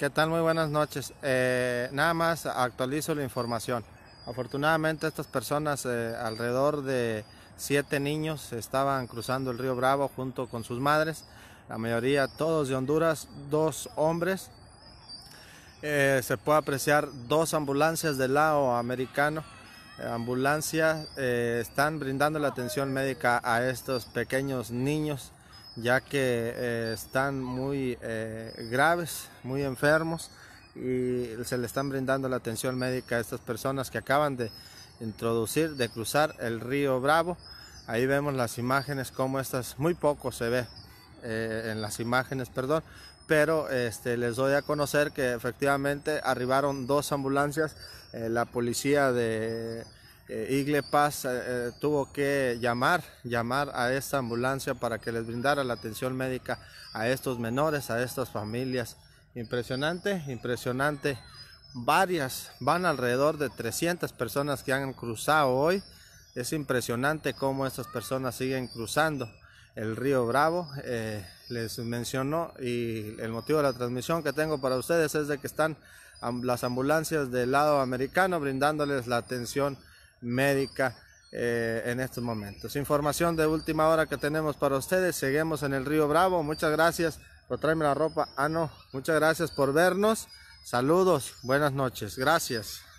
¿Qué tal? Muy buenas noches. Eh, nada más actualizo la información. Afortunadamente estas personas, eh, alrededor de siete niños, estaban cruzando el río Bravo junto con sus madres. La mayoría, todos de Honduras, dos hombres. Eh, se puede apreciar dos ambulancias del lado americano. ambulancias están brindando la atención médica a estos pequeños niños ya que eh, están muy eh, graves, muy enfermos y se le están brindando la atención médica a estas personas que acaban de introducir, de cruzar el río Bravo. Ahí vemos las imágenes como estas, muy poco se ve eh, en las imágenes, perdón, pero este, les doy a conocer que efectivamente arribaron dos ambulancias, la policía de eh, Igle Paz eh, eh, tuvo que llamar, llamar a esta ambulancia para que les brindara la atención médica a estos menores, a estas familias. Impresionante, impresionante. Varias, van alrededor de 300 personas que han cruzado hoy. Es impresionante cómo estas personas siguen cruzando el río Bravo. Eh, les mencionó y el motivo de la transmisión que tengo para ustedes es de que están las ambulancias del lado americano brindándoles la atención médica eh, en estos momentos. Información de última hora que tenemos para ustedes. Seguimos en el Río Bravo. Muchas gracias por traerme la ropa. Ah, no. Muchas gracias por vernos. Saludos. Buenas noches. Gracias.